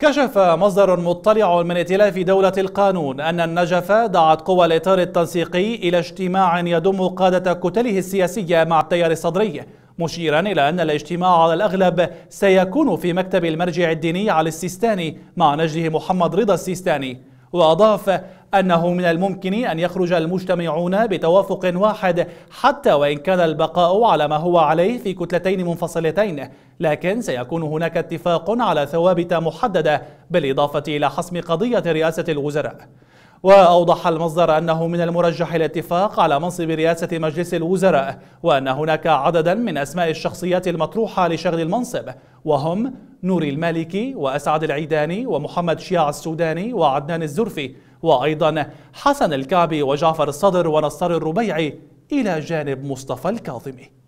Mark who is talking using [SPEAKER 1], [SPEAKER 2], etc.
[SPEAKER 1] كشف مصدر مطلع من ائتلاف دولة القانون أن النجف دعت قوى الإطار التنسيقي إلى اجتماع يضم قادة كتله السياسية مع التيار الصدري مشيرا إلى أن الاجتماع على الأغلب سيكون في مكتب المرجع الديني على السيستاني مع نجله محمد رضا السيستاني وأضاف أنه من الممكن أن يخرج المجتمعون بتوافق واحد حتى وإن كان البقاء على ما هو عليه في كتلتين منفصلتين لكن سيكون هناك اتفاق على ثوابت محددة بالإضافة إلى حسم قضية رئاسة الوزراء وأوضح المصدر أنه من المرجح الاتفاق على منصب رئاسة مجلس الوزراء وأن هناك عددا من أسماء الشخصيات المطروحة لشغل المنصب وهم نوري المالكي وأسعد العيداني ومحمد شياع السوداني وعدنان الزرفي وأيضا حسن الكعبي وجعفر الصدر ونصر الربيعي إلى جانب مصطفى الكاظمي